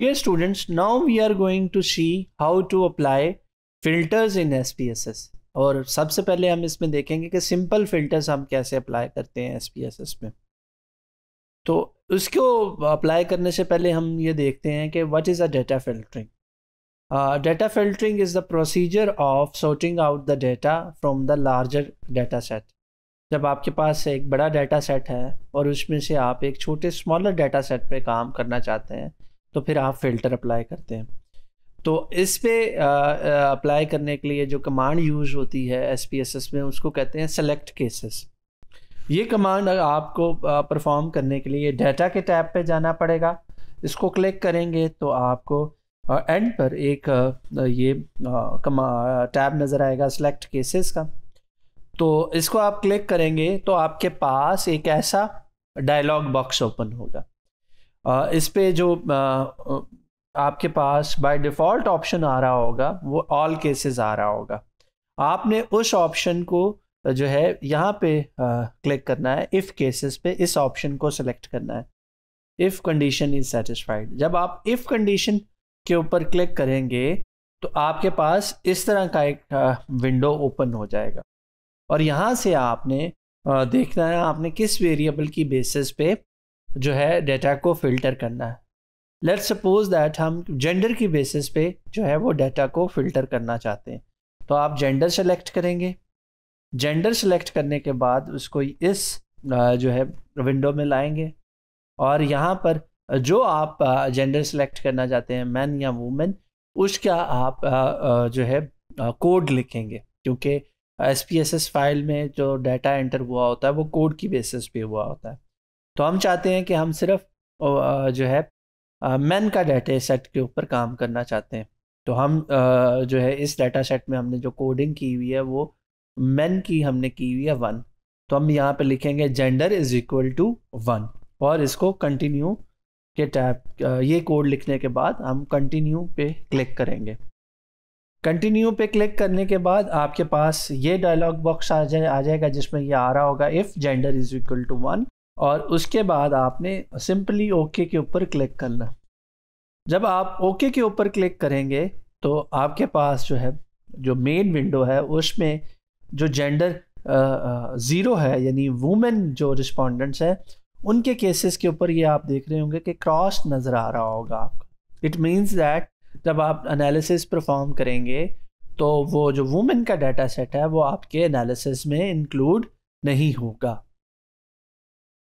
Dear students, now we are going to see how to apply filters in SPSS. और सबसे पहले हम इसमें देखेंगे कि सिंपल फिल्टर्स हम कैसे अप्लाई करते हैं एस में तो उसको अप्लाई करने से पहले हम ये देखते हैं कि what is a data filtering data filtering is the procedure of sorting out the data from the larger data set जब आपके पास एक बड़ा डेटा सेट है और उसमें से आप एक छोटे स्मॉलर डेटा सेट पर काम करना चाहते हैं तो फिर आप फिल्टर अप्लाई करते हैं तो इस पे अप्लाई करने के लिए जो कमांड यूज होती है एस पी एस एस में उसको कहते हैं सेलेक्ट केसेस ये कमांड आपको परफॉर्म करने के लिए डेटा के टैब पे जाना पड़ेगा इसको क्लिक करेंगे तो आपको एंड पर एक ये टैब नज़र आएगा सेलेक्ट केसेस का तो इसको आप क्लिक करेंगे तो आपके पास एक ऐसा डायलॉग बॉक्स ओपन होगा इस पे जो आपके पास बाय डिफ़ॉल्ट ऑप्शन आ रहा होगा वो ऑल केसेस आ रहा होगा आपने उस ऑप्शन को जो है यहाँ पे क्लिक करना है इफ़ केसेस पे इस ऑप्शन को सिलेक्ट करना है इफ़ कंडीशन इज सेटिस्फाइड जब आप इफ़ कंडीशन के ऊपर क्लिक करेंगे तो आपके पास इस तरह का एक विंडो ओपन हो जाएगा और यहाँ से आपने देखना है आपने किस वेरिएबल की बेसिस पे जो है डेटा को फिल्टर करना है लेट सपोज दैट हम जेंडर की बेसिस पे जो है वो डेटा को फिल्टर करना चाहते हैं तो आप जेंडर सेलेक्ट करेंगे जेंडर सेलेक्ट करने के बाद उसको इस जो है विंडो में लाएंगे और यहाँ पर जो आप जेंडर सेलेक्ट करना चाहते हैं मैन या वूमेन उसका आप जो है कोड लिखेंगे क्योंकि एस फाइल में जो डाटा एंटर हुआ होता है वो कोड की बेसिस पे हुआ होता है तो हम चाहते हैं कि हम सिर्फ जो है मैन का डाटा सेट के ऊपर काम करना चाहते हैं तो हम जो है इस डाटा सेट में हमने जो कोडिंग की हुई है वो मैन की हमने की हुई है वन तो हम यहाँ पर लिखेंगे gender is equal to one और इसको कंटिन्यू के टैप ये कोड लिखने के बाद हम कंटिन्यू पे क्लिक करेंगे कंटिन्यू पे क्लिक करने के बाद आपके पास ये डायलॉग बॉक्स आ जाए आ जाएगा जिसमें ये आ रहा होगा if gender is equal to one और उसके बाद आपने सिंपली ओके के ऊपर क्लिक करना जब आप ओके के ऊपर क्लिक करेंगे तो आपके पास जो है जो मेन विंडो है उसमें जो जेंडर ज़ीरो है यानी वुमेन जो रिस्पोंडेंट्स हैं उनके केसेस के ऊपर ये आप देख रहे होंगे कि क्रॉस नज़र आ रहा होगा आपको इट मीन्स दैट जब आप एनालिसिस परफॉर्म करेंगे तो वो जो वुमेन का डाटा सेट है वो आपके एनालिसिस में इंक्लूड नहीं होगा